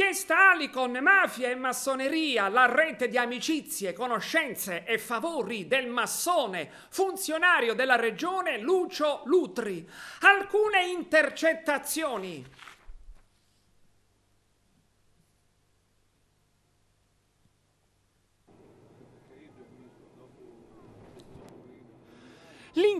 L'inchiesta Alicon, mafia e massoneria, la rete di amicizie, conoscenze e favori del massone, funzionario della regione Lucio Lutri. Alcune intercettazioni.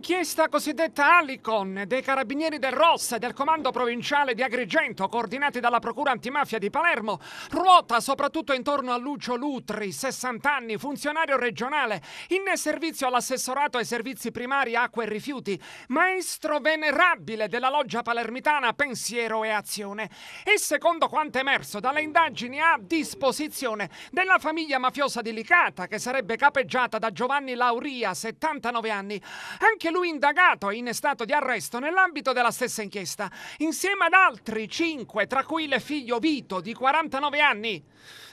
L'inchiesta cosiddetta Alicon dei carabinieri del Rossa e del comando provinciale di Agrigento, coordinati dalla Procura antimafia di Palermo, ruota soprattutto intorno a Lucio Lutri, 60 anni, funzionario regionale, in servizio all'assessorato ai servizi primari, acqua e rifiuti, maestro venerabile della loggia palermitana Pensiero e Azione. E secondo quanto emerso dalle indagini a disposizione della famiglia mafiosa di Licata, che sarebbe capeggiata da Giovanni Lauria, 79 anni, anche anche lui indagato e in stato di arresto nell'ambito della stessa inchiesta, insieme ad altri cinque, tra cui il figlio Vito di 49 anni.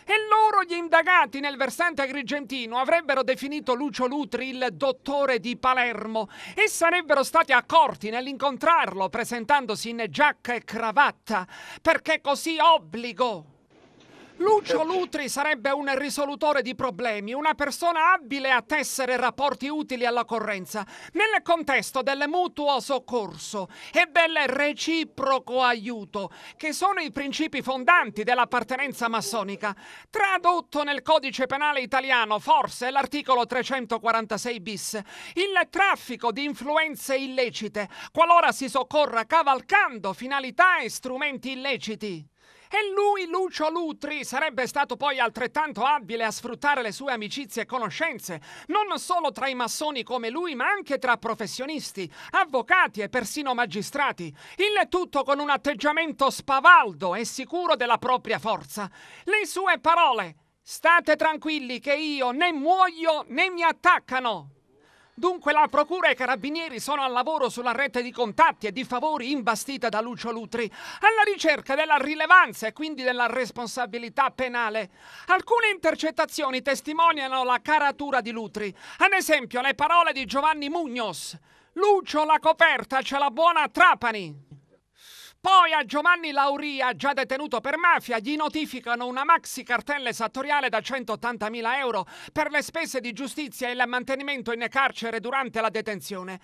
E loro gli indagati nel versante agrigentino avrebbero definito Lucio Lutri il dottore di Palermo e sarebbero stati accorti nell'incontrarlo presentandosi in giacca e cravatta, perché così obbligo Lucio Lutri sarebbe un risolutore di problemi, una persona abile a tessere rapporti utili all'occorrenza nel contesto del mutuo soccorso e del reciproco aiuto, che sono i principi fondanti dell'appartenenza massonica. Tradotto nel codice penale italiano, forse l'articolo 346 bis, il traffico di influenze illecite, qualora si soccorra cavalcando finalità e strumenti illeciti. E lui, Lucio Lutri, sarebbe stato poi altrettanto abile a sfruttare le sue amicizie e conoscenze, non solo tra i massoni come lui, ma anche tra professionisti, avvocati e persino magistrati. Il tutto con un atteggiamento spavaldo e sicuro della propria forza. Le sue parole. State tranquilli che io né muoio né mi attaccano. Dunque la Procura e i Carabinieri sono al lavoro sulla rete di contatti e di favori imbastita da Lucio Lutri, alla ricerca della rilevanza e quindi della responsabilità penale. Alcune intercettazioni testimoniano la caratura di Lutri, ad esempio le parole di Giovanni Mugnos. Lucio la coperta ce la buona a Trapani! Poi a Giovanni Lauria, già detenuto per mafia, gli notificano una maxi cartella esattoriale da 180.000 euro per le spese di giustizia e il mantenimento in carcere durante la detenzione.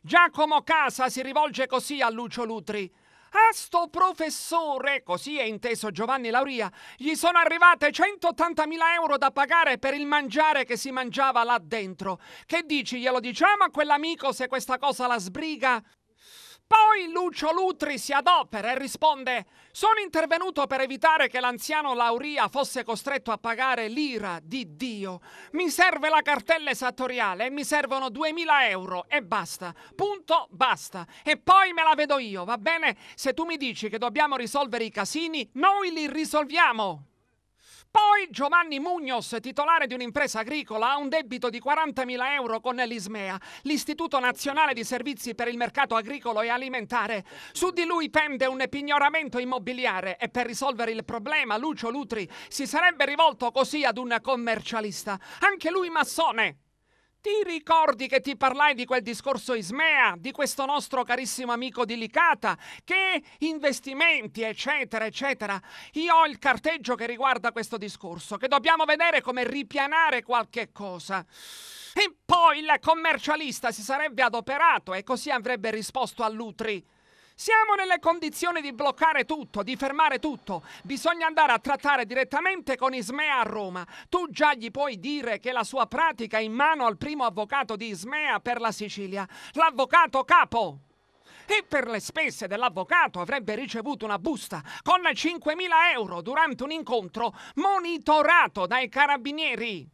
Giacomo Casa si rivolge così a Lucio Lutri. A sto professore, così è inteso Giovanni Lauria, gli sono arrivate 180.000 euro da pagare per il mangiare che si mangiava là dentro. Che dici, glielo diciamo a quell'amico se questa cosa la sbriga? Poi Lucio Lutri si adopera e risponde «Sono intervenuto per evitare che l'anziano Lauria fosse costretto a pagare l'ira di Dio. Mi serve la cartella esattoriale e mi servono 2000 euro e basta. Punto, basta. E poi me la vedo io, va bene? Se tu mi dici che dobbiamo risolvere i casini, noi li risolviamo!» Poi Giovanni Mugnos, titolare di un'impresa agricola, ha un debito di 40.000 euro con l'ISMEA, l'Istituto Nazionale di Servizi per il Mercato Agricolo e Alimentare. Su di lui pende un pignoramento immobiliare e per risolvere il problema Lucio Lutri si sarebbe rivolto così ad un commercialista, anche lui massone. Ti ricordi che ti parlai di quel discorso Ismea, di questo nostro carissimo amico di Licata, che investimenti, eccetera, eccetera. Io ho il carteggio che riguarda questo discorso, che dobbiamo vedere come ripianare qualche cosa. E poi il commercialista si sarebbe adoperato e così avrebbe risposto all'Utri. Siamo nelle condizioni di bloccare tutto, di fermare tutto. Bisogna andare a trattare direttamente con Ismea a Roma. Tu già gli puoi dire che la sua pratica è in mano al primo avvocato di Ismea per la Sicilia, l'avvocato capo e per le spese dell'avvocato avrebbe ricevuto una busta con 5.000 euro durante un incontro monitorato dai carabinieri.